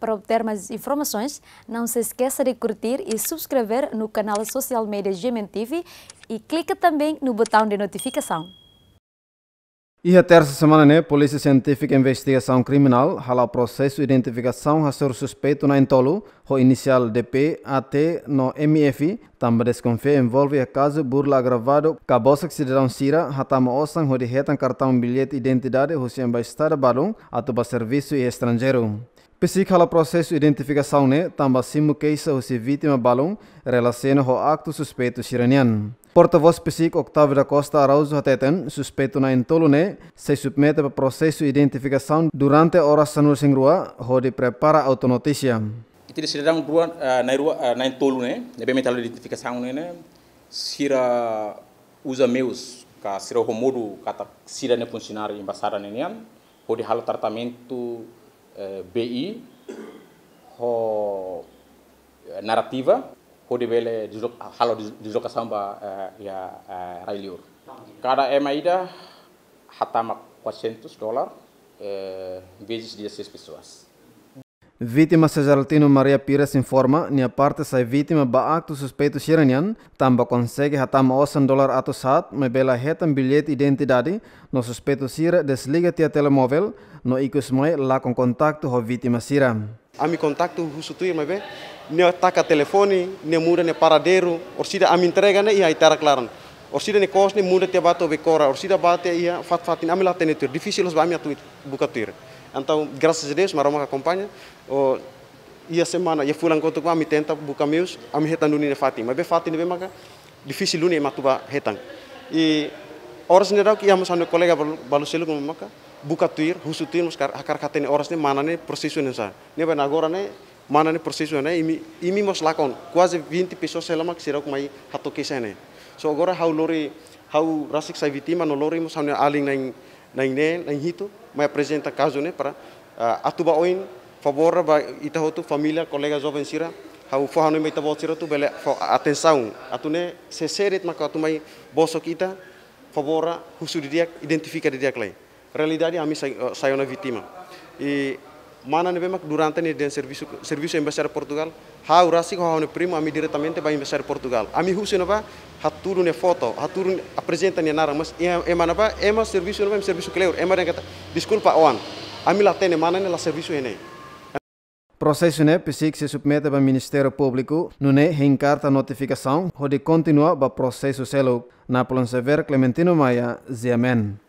Para obter mais informações, não se esqueça de curtir e subscrever no canal Social Media Gemen TV e clique também no botão de notificação. E a terça semana, né, Polícia Científica e Investigação Criminal o processo de identificação a ser suspeito na Entolo, o inicial DP até no MF, também desconfia envolve a caso burla agravado, cabosa que cidadão cira, hatama osan, o de cartão bilhete identidade, o se embaixada a atuba serviço e estrangeiro. Pisikhala processo identificação ne tamba simu keisa hosi vítima balão relaciona ho acto suspeito siranian. Porta-voz psic octavio da Costa Araújo Hateten, suspeito na entolo ne, se submete para processo de identificação durante horas hora sanur sing rua, onde prepara autonotícia. Itu disidang rua eh, na rua eh, na entolo ne, nebe metalo identificação ne ne, sira usa meus, ka sira homodo kata sira ne funcionário embassada ne nian, onde halo tratamento eh, BI ho eh, narrativa hode wele dijoka samba eh, ya railiur kada é maida hatama 400 dólares vezes 16 pessoas Vítima Cesaltino Maria Pires informa nia parte sai vítima ba acto suspeito siranian tamba consegue hatama osan dólar ato sat me bela hetan bilhete identidade no suspeito sira desliga tia telemóvel no ikus mai lá com contacto ho vítima sira. Ami contacto husutui me be nia taka telefone nia muda nia paradero, orsida ami entrega ne ia itara claran. Orsida nia cos nia muda tia bato becora orsida bate ia fat fatin ami lá tenetur difícil os ba ami atu bukatur. Então, graças a Deus, Maroma acompanha. Oh, e a semana, eu fui lá encontro com a me tenta buscar meus, a reta retando nem fatim. Mas bem fatim, bem maga, difícil nem matuba reta. E horas nem que íamos ane colega baluselo com maga, buka tuir, husu tuir, mas kar akar katen horas nem mana nem processo nem sa. Nem bem agora nem mana nem processo nem imi imi mos lakon, quase 20 pessoas selama que será com aí hatokesan nem. So agora how lori how rasik sai vitima no lori mos ni aling nem naine hitu mai presenta caso ne para ah, atuba oin favor ba ita hotu familia kolega, joven sira hau fohanu mai ta bosira tu bele atenção atune seseret maka mai bosok ita favora husu didiak identifika didiak lain realidade ami sayona ah, vitima e manane memang durante ne den servisu servisu embaixada Portugal ha urasico ha ne primo ami diretamente ba embaixada Portugal ami husi nova haturu ne foto haturu apresenta ne nara mas e manaba e mas serviço nova servisu keluar. e yang kata disculpa oan ami la mana nih la servisu ene Processo né, PSIC se submete ba Ministério Público, no né, reencarta notificação, de continua ba o processo selo. Na sever Clementino Maya Ziamen.